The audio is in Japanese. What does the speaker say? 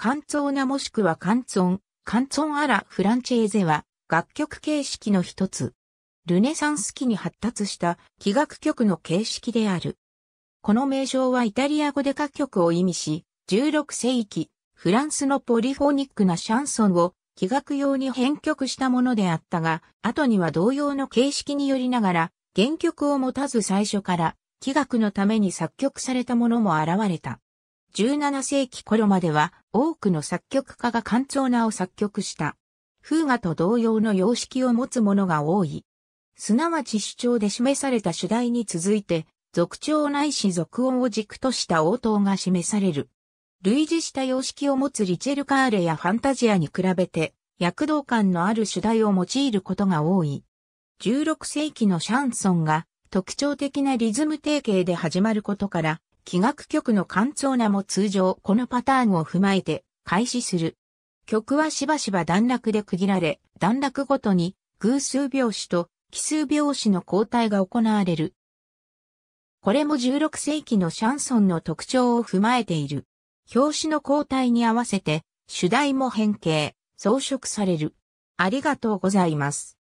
カンツォーナもしくはカンツォン、カンツォンアラ・フランチェーゼは楽曲形式の一つ。ルネサンス期に発達した器楽曲の形式である。この名称はイタリア語で歌曲を意味し、16世紀、フランスのポリフォニックなシャンソンを器楽用に編曲したものであったが、後には同様の形式によりながら、原曲を持たず最初から、器楽のために作曲されたものも現れた。17世紀頃までは多くの作曲家がカンツォーナを作曲した。風雅と同様の様式を持つものが多い。すなわち主張で示された主題に続いて、俗調ないし俗音を軸とした応答が示される。類似した様式を持つリチェルカーレやファンタジアに比べて、躍動感のある主題を用いることが多い。16世紀のシャンソンが特徴的なリズム定型で始まることから、器楽曲の間奏なも通常このパターンを踏まえて開始する。曲はしばしば段落で区切られ、段落ごとに偶数拍子と奇数拍子の交代が行われる。これも16世紀のシャンソンの特徴を踏まえている。表紙の交代に合わせて主題も変形、装飾される。ありがとうございます。